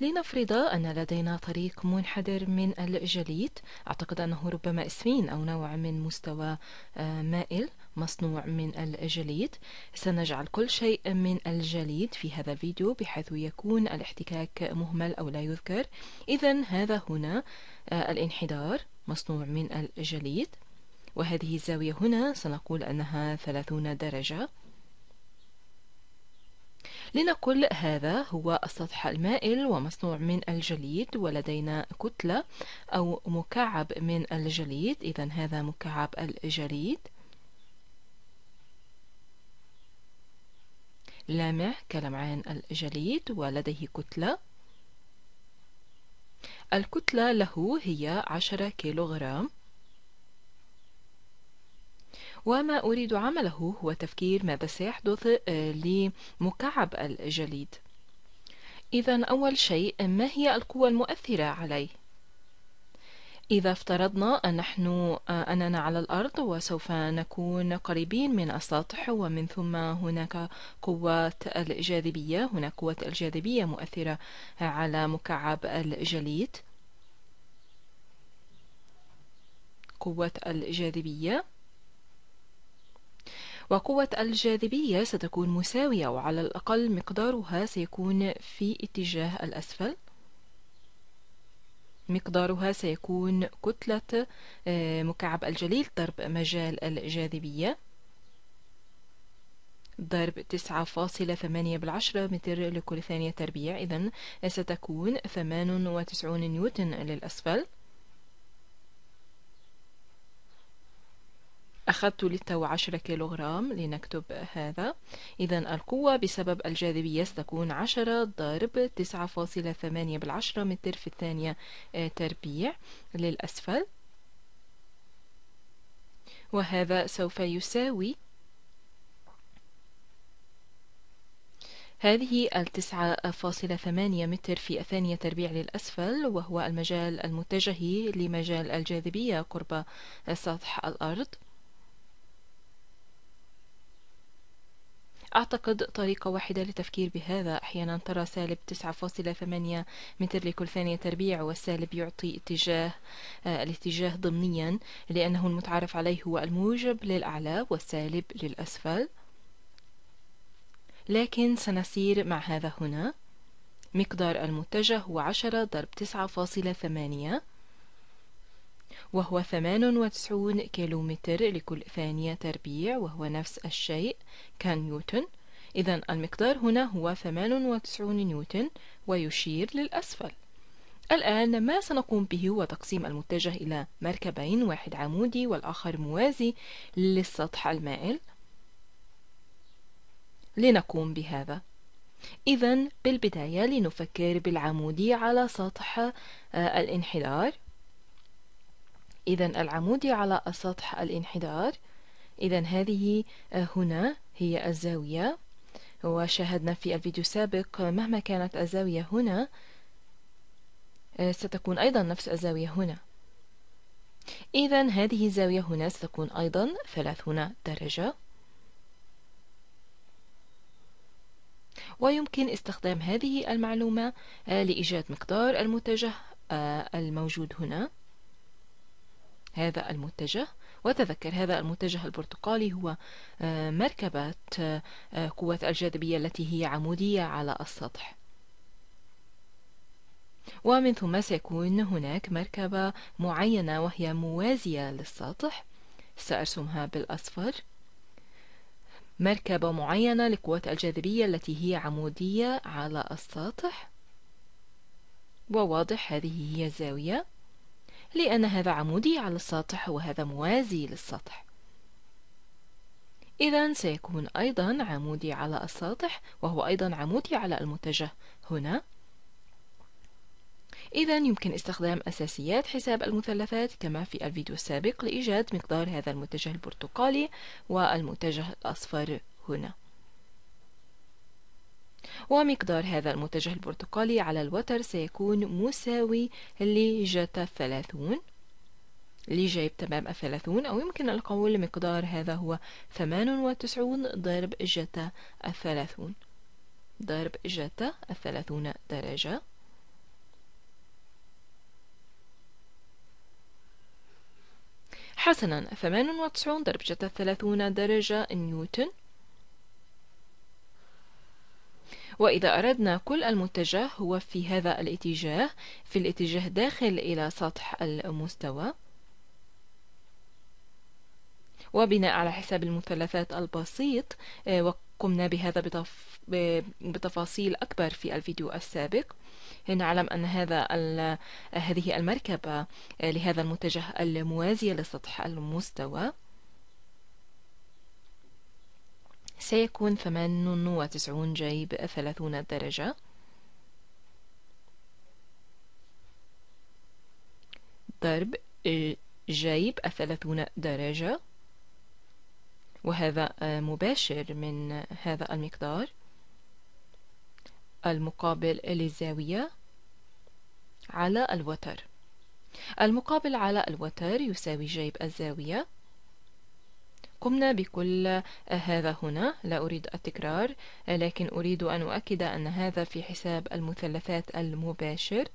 لنفرض أن لدينا طريق منحدر من الجليد أعتقد أنه ربما إسفين أو نوع من مستوى آه، مائل مصنوع من الجليد سنجعل كل شيء من الجليد في هذا الفيديو بحيث يكون الاحتكاك مهمل أو لا يذكر إذا هذا هنا آه، الانحدار مصنوع من الجليد وهذه الزاوية هنا سنقول أنها 30 درجة لنقل هذا هو السطح المائل ومصنوع من الجليد ولدينا كتلة أو مكعب من الجليد إذا هذا مكعب الجليد لامع كلمعان الجليد ولديه كتلة الكتلة له هي عشرة كيلوغرام وما أريد عمله هو تفكير ماذا سيحدث آه، لمكعب الجليد إذا أول شيء ما هي القوى المؤثرة عليه؟ إذا افترضنا أن نحن آه، أننا على الأرض وسوف نكون قريبين من السطح ومن ثم هناك قوة الجاذبية هناك قوة الجاذبية مؤثرة على مكعب الجليد قوة الجاذبية وقوة الجاذبية ستكون مساوية وعلى الأقل مقدارها سيكون في اتجاه الأسفل مقدارها سيكون كتلة آه، مكعب الجليد ضرب مجال الجاذبية ضرب 9.8 بالعشرة متر لكل ثانية تربيع إذا ستكون 98 نيوتن للأسفل أخذت للتو عشرة كيلوغرام لنكتب هذا إذا القوة بسبب الجاذبية ستكون عشرة ضرب تسعة فاصلة ثمانية بالعشرة متر في الثانية آه، تربيع للأسفل وهذا سوف يساوي هذه التسعة فاصلة ثمانية متر في الثانية تربيع للأسفل وهو المجال المتجه لمجال الجاذبية قرب سطح الأرض أعتقد طريقة واحدة لتفكير بهذا أحيانا ترى سالب 9.8 متر لكل ثانية تربيع والسالب يعطي اتجاه آه، الاتجاه ضمنيا لأنه المتعارف عليه هو الموجب للأعلى والسالب للأسفل لكن سنسير مع هذا هنا مقدار المتجه هو 10 ضرب 9.8 وهو 98 كيلومتر لكل ثانية تربيع وهو نفس الشيء كنيوتن إذا المقدار هنا هو 98 نيوتن ويشير للأسفل الآن ما سنقوم به هو تقسيم المتجه إلى مركبين واحد عمودي والآخر موازي للسطح المائل لنقوم بهذا إذا بالبداية لنفكر بالعمودي على سطح آه، الانحدار إذا العمودي على سطح الانحدار إذا هذه آه، هنا هي الزاوية وشاهدنا في الفيديو السابق مهما كانت الزاوية هنا آه، ستكون أيضا نفس الزاوية هنا إذا هذه الزاوية هنا ستكون أيضا ثلاثون درجة ويمكن استخدام هذه المعلومة آه، لإيجاد مقدار المتجه الموجود هنا هذا المتجه وتذكر هذا المتجه البرتقالي هو آه، مركبة آه، آه، قوة الجاذبية التي هي عمودية على السطح ومن ثم سيكون هناك مركبة معينة وهي موازية للسطح سأرسمها بالأصفر مركبة معينة لقوة الجاذبية التي هي عمودية على السطح وواضح هذه هي الزاوية لأن هذا عمودي على السطح وهذا موازي للسطح إذا سيكون أيضا عمودي على السطح وهو أيضا عمودي على المتجه هنا إذا يمكن استخدام أساسيات حساب المثلثات كما في الفيديو السابق لإيجاد مقدار هذا المتجه البرتقالي والمتجه الأصفر هنا ومقدار هذا المتجه البرتقالي على الوتر سيكون مساوي لجتا 30 لجيب جايب تمام 30 أو يمكن القول مقدار هذا هو 98 ضرب جتا 30 ضرب جتا 30 درجة حسنا 98 ضرب جتا 30 درجة نيوتن وإذا أردنا كل المتجه هو في هذا الاتجاه في الاتجاه داخل إلى سطح المستوى وبناء على حساب المثلثات البسيط آه، وقمنا بهذا بتفاصيل أكبر في الفيديو السابق نعلم أن هذا هذه المركبة آه، لهذا المتجه الموازية لسطح المستوى سيكون ثمان وتسعون جيب ثلاثون درجة ضرب آه، جيب الثلاثون درجة وهذا آه، مباشر من هذا المقدار المقابل للزاوية على الوتر المقابل على الوتر يساوي جيب الزاوية قمنا بكل آه، هذا هنا لا أريد التكرار آه، لكن أريد أن أؤكد أن هذا في حساب المثلثات المباشر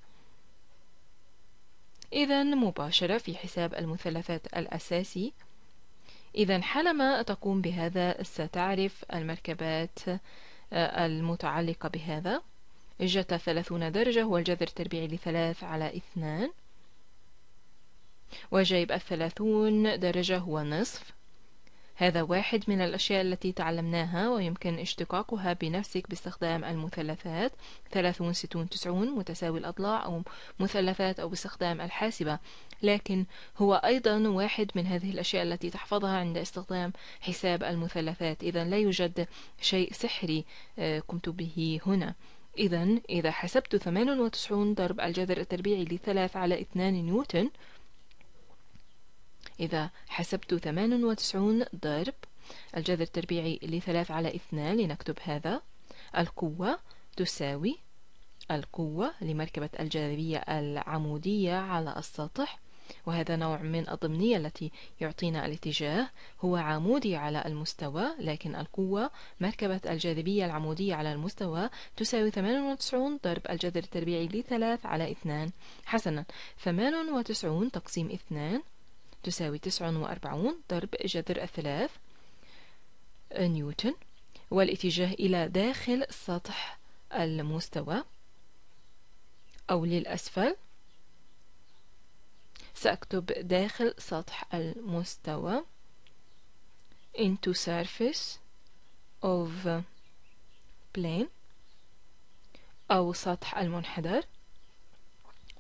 إذا مباشرة في حساب المثلثات الأساسي إذا حالما تقوم بهذا ستعرف المركبات آه، المتعلقة بهذا جت ثلاثون درجة هو الجذر التربيعي لثلاث على اثنان وجيب الثلاثون درجة هو نصف هذا واحد من الأشياء التي تعلمناها ويمكن اشتقاقها بنفسك باستخدام المثلثات 30 60 90 متساوي الأضلاع أو مثلثات أو باستخدام الحاسبة لكن هو أيضا واحد من هذه الأشياء التي تحفظها عند استخدام حساب المثلثات إذا لا يوجد شيء سحري آه، قمت به هنا إذا إذا حسبت 98 ضرب الجذر التربيعي لثلاث على 2 نيوتن إذا حسبت 98 ضرب الجذر التربيعي لثلاث على اثنان لنكتب هذا القوة تساوي القوة لمركبة الجاذبية العمودية على السطح وهذا نوع من الضمنية التي يعطينا الاتجاه هو عمودي على المستوى لكن القوة مركبة الجاذبية العمودية على المستوى تساوي 98 ضرب الجذر التربيعي لثلاث على اثنان حسنا 98 تقسيم اثنان تساوي تسع وأربعون ضرب جذر الثلاث نيوتن والاتجاه إلى داخل سطح المستوى أو للأسفل سأكتب داخل سطح المستوى into surface of plane أو سطح المنحدر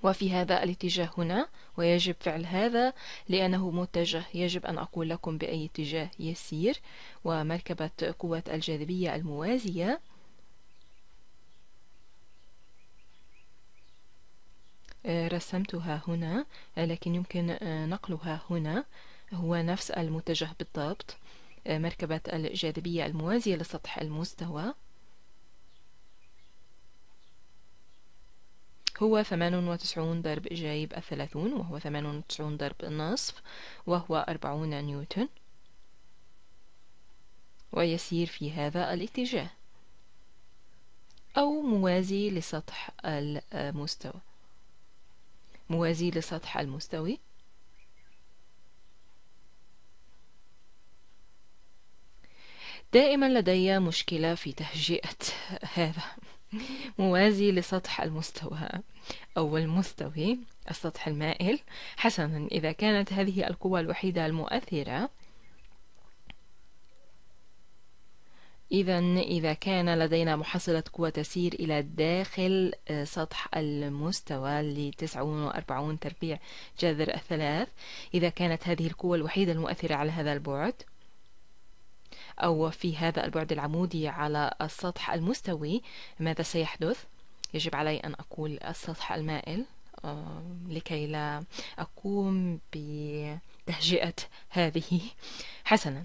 وفي هذا الاتجاه هنا ويجب فعل هذا لأنه متجه يجب أن أقول لكم بأي اتجاه يسير ومركبة قوة الجاذبية الموازية آه، رسمتها هنا آه، لكن يمكن آه، نقلها هنا هو نفس المتجه بالضبط مركبة الجاذبية الموازية لسطح المستوى هو 98 ضرب جايب الثلاثون وهو 98 ضرب نصف وهو 40 نيوتن ويسير في هذا الاتجاه أو موازي لسطح المستوى موازي لسطح المستوي دائما لدي مشكلة في تهجئة هذا موازي لسطح المستوى أو المستوي السطح المائل حسنا إذا كانت هذه القوة الوحيدة المؤثرة إذا إذا كان لدينا محصلة قوة تسير إلى داخل آه، سطح المستوى لتسعون وأربعون تربيع جذر الثلاث إذا كانت هذه القوة الوحيدة المؤثرة على هذا البعد أو في هذا البعد العمودي على السطح المستوي ماذا سيحدث؟ يجب علي أن أقول السطح المائل لكي لا أقوم بتهجئة هذه حسنا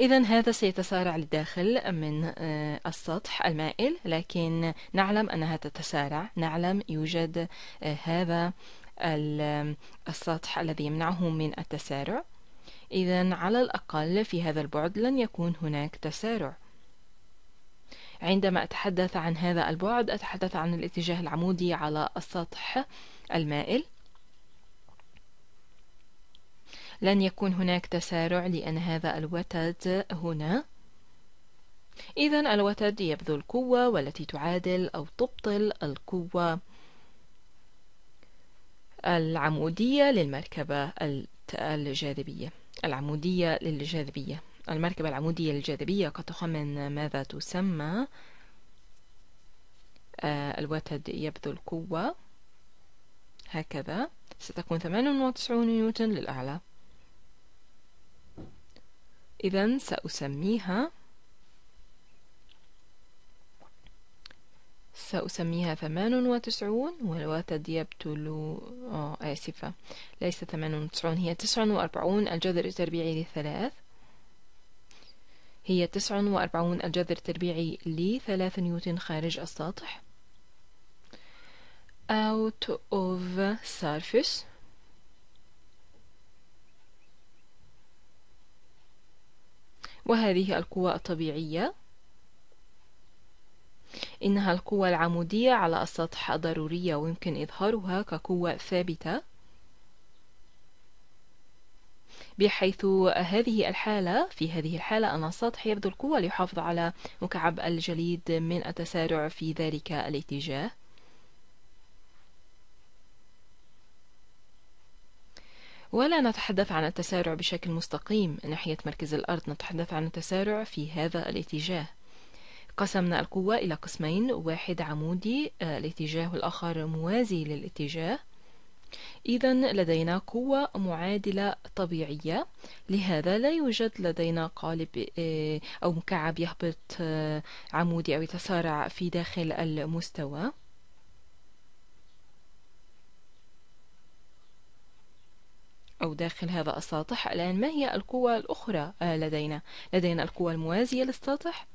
إذا هذا سيتسارع للداخل من آه، السطح المائل لكن نعلم أنها تتسارع نعلم يوجد آه، هذا السطح الذي يمنعه من التسارع إذا على الأقل في هذا البعد لن يكون هناك تسارع عندما أتحدث عن هذا البعد أتحدث عن الاتجاه العمودي على السطح المائل لن يكون هناك تسارع لأن هذا الوتد هنا إذا الوتد يبذل قوة والتي تعادل أو تبطل القوة العمودية للمركبة الجاذبية العمودية للجاذبية المركبة العمودية للجاذبية قد تخمن ماذا تسمى آه، الوتد يبذل قوة هكذا ستكون 98 نيوتن للأعلى إذا سأسميها سأسميها ثمان وتسعون يبتلو آه، آسفة ليس ثمان وتسعون هي تسع وأربعون الجذر التربيعي لثلاث هي تسع وأربعون الجذر التربيعي لثلاث نيوتن خارج السطح out of surface وهذه القوى الطبيعية إنها القوة العمودية على السطح ضرورية ويمكن إظهارها كقوة ثابتة بحيث هذه الحالة في هذه الحالة أن السطح يبذل القوة ليحافظ على مكعب الجليد من التسارع في ذلك الاتجاه ولا نتحدث عن التسارع بشكل مستقيم ناحية مركز الأرض نتحدث عن التسارع في هذا الاتجاه قسمنا القوة إلى قسمين واحد عمودي الاتجاه آه، والآخر موازي للاتجاه إذا لدينا قوة معادلة طبيعية لهذا لا يوجد لدينا قالب آه، أو مكعب يهبط آه، عمودي أو يتسارع في داخل المستوى أو داخل هذا السطح الآن ما هي القوة الأخرى لدينا؟ لدينا لدينا القوه الموازية للسطح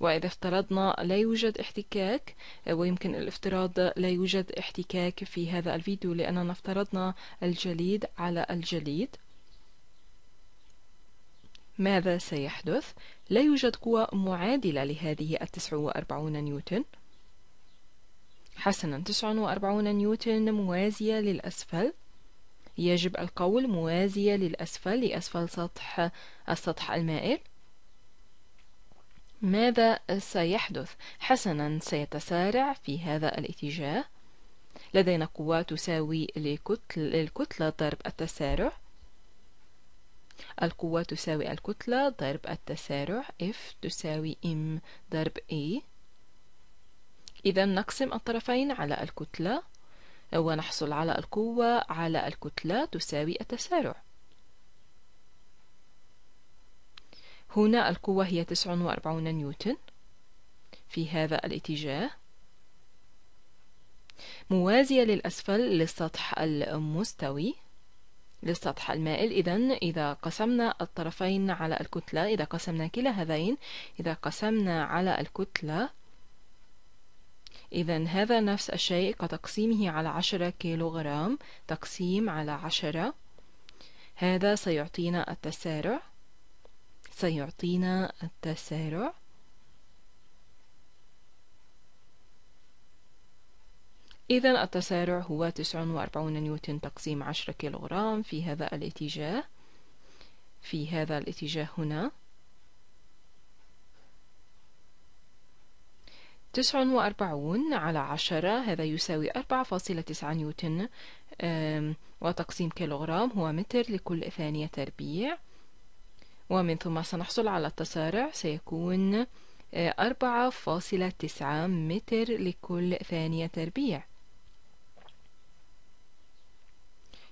وإذا افترضنا لا يوجد احتكاك آه، ويمكن الافتراض لا يوجد احتكاك في هذا الفيديو لأننا افترضنا الجليد على الجليد ماذا سيحدث؟ لا يوجد قوة معادلة لهذه التسعة وأربعون نيوتن حسنا تسعة وأربعون نيوتن موازية للأسفل يجب القول موازية للأسفل لأسفل سطح السطح المائل ماذا سيحدث؟ حسنا سيتسارع في هذا الاتجاه لدينا قوة تساوي الكتلة ضرب التسارع القوة تساوي الكتلة ضرب التسارع F تساوي M ضرب A إذا نقسم الطرفين على الكتلة ونحصل على القوة على الكتلة تساوي التسارع هنا القوة هي 49 نيوتن في هذا الاتجاه موازية للأسفل للسطح المستوي للسطح المائل إذا إذا قسمنا الطرفين على الكتلة إذا قسمنا كلا هذين إذا قسمنا على الكتلة إذا هذا نفس الشيء كتقسيمه على عشرة كيلوغرام تقسيم على عشرة هذا سيعطينا التسارع سيعطينا التسارع إذا التسارع هو 49 نيوتن تقسيم 10 كيلوغرام في هذا الاتجاه في هذا الاتجاه هنا 49 على 10 هذا يساوي 4.9 نيوتن وتقسيم كيلوغرام هو متر لكل ثانية تربيع ومن ثم سنحصل على التسارع سيكون 4.9 آه، متر لكل ثانية تربيع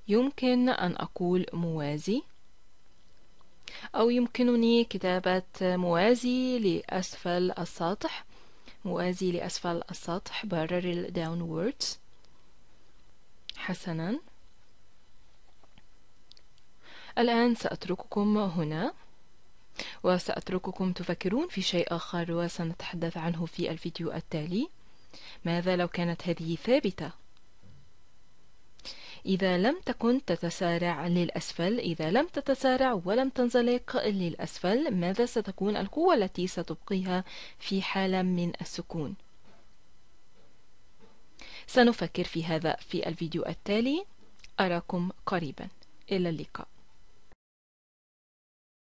يمكن أن أقول موازي أو يمكنني كتابة موازي لأسفل السطح موازي لأسفل السطح parallel downwards حسنا الآن سأترككم هنا وسأترككم تفكرون في شيء آخر وسنتحدث عنه في الفيديو التالي ماذا لو كانت هذه ثابتة؟ إذا لم تكن تتسارع للأسفل إذا لم تتسارع ولم تنزلق للأسفل ماذا ستكون القوة التي ستبقيها في حالة من السكون؟ سنفكر في هذا في الفيديو التالي أراكم قريبا إلى اللقاء